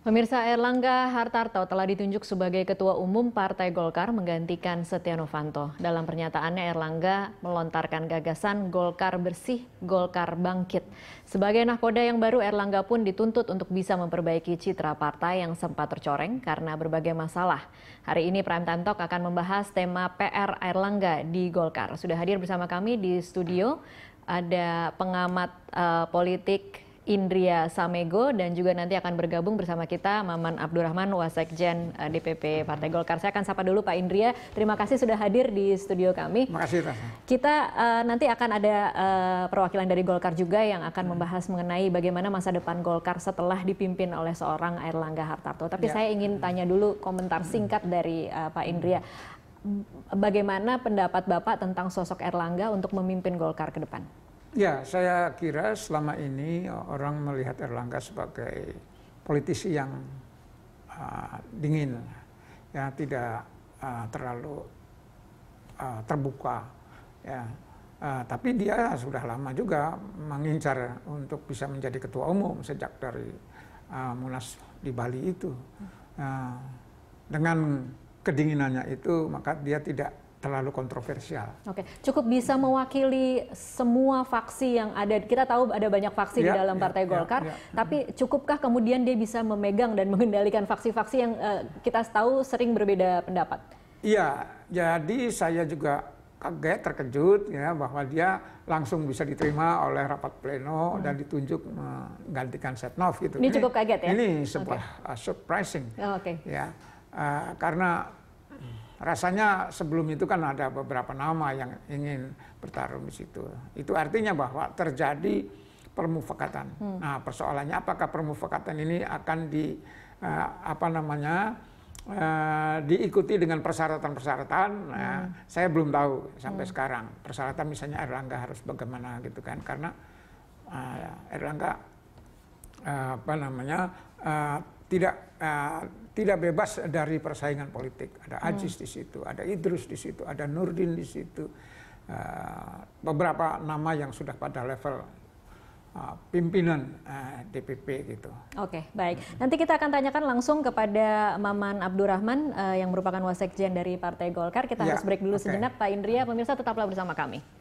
Pemirsa Erlangga Hartarto telah ditunjuk sebagai Ketua Umum Partai Golkar menggantikan Setia Novanto. Dalam pernyataannya Erlangga melontarkan gagasan Golkar bersih, Golkar bangkit. Sebagai nahkoda yang baru Erlangga pun dituntut untuk bisa memperbaiki citra partai yang sempat tercoreng karena berbagai masalah. Hari ini Prime Time Talk akan membahas tema PR Erlangga di Golkar. Sudah hadir bersama kami di studio ada pengamat uh, politik Indria Samego dan juga nanti akan bergabung bersama kita Maman Abdurrahman Wasekjen eh, DPP Partai Golkar. Saya akan sapa dulu Pak Indria. Terima kasih sudah hadir di studio kami. Terima kasih. Kita uh, nanti akan ada uh, perwakilan dari Golkar juga yang akan hmm. membahas mengenai bagaimana masa depan Golkar setelah dipimpin oleh seorang Erlangga Hartarto. Tapi ya. saya ingin tanya dulu komentar hmm. singkat dari uh, Pak Indria. Hmm. Bagaimana pendapat Bapak tentang sosok Erlangga untuk memimpin Golkar ke depan? Ya, saya kira selama ini e, orang melihat Erlangga sebagai politisi yang uh, dingin, ya tidak uh, terlalu uh, terbuka, ya. Uh, tapi dia sudah lama juga mengincar untuk bisa menjadi ketua umum sejak dari uh, Munas di Bali itu. Uh, dengan kedinginannya itu, maka dia tidak terlalu kontroversial. Oke, cukup bisa mewakili semua faksi yang ada. Kita tahu ada banyak faksi yeah, di ya, dalam ya, Partai yeah, Golkar, yeah, yeah. tapi mm-hmm. cukupkah kemudian dia bisa memegang dan mengendalikan faksi-faksi yang uh, kita tahu sering berbeda pendapat? Iya, jadi saya juga kaget, terkejut ya bahwa dia langsung bisa diterima oleh rapat pleno hmm. dan ditunjuk menggantikan Setnov gitu. Ini, ini cukup kaget ya. Ini sebuah okay. Eh, surprising. Oh, Oke. Okay. Ya, uh, karena rasanya sebelum itu kan ada beberapa nama yang ingin bertarung di situ. Itu artinya bahwa terjadi permufakatan. Hmm. Nah, persoalannya apakah permufakatan ini akan di uh, apa namanya uh, diikuti dengan persyaratan-persyaratan? Nah, hmm. saya belum tahu sampai hmm. sekarang. Persyaratan misalnya Erlangga harus bagaimana gitu kan? Karena uh, Erlangga uh, apa namanya uh, tidak uh, tidak bebas dari persaingan politik. Ada hmm. Ajis hmm. di situ, ada Idrus di situ, ada Nurdin di situ. Uh, beberapa nama yang sudah pada level uh, pimpinan uh, eh, DPP gitu. Oke, okay, baik. Hmm. Nanti kita akan tanyakan langsung kepada Maman Abdurrahman uh, yang merupakan wasekjen dari Partai Golkar. Kita ya, harus break dulu okay. sejenak, Pak Indria. Pemirsa tetaplah bersama kami.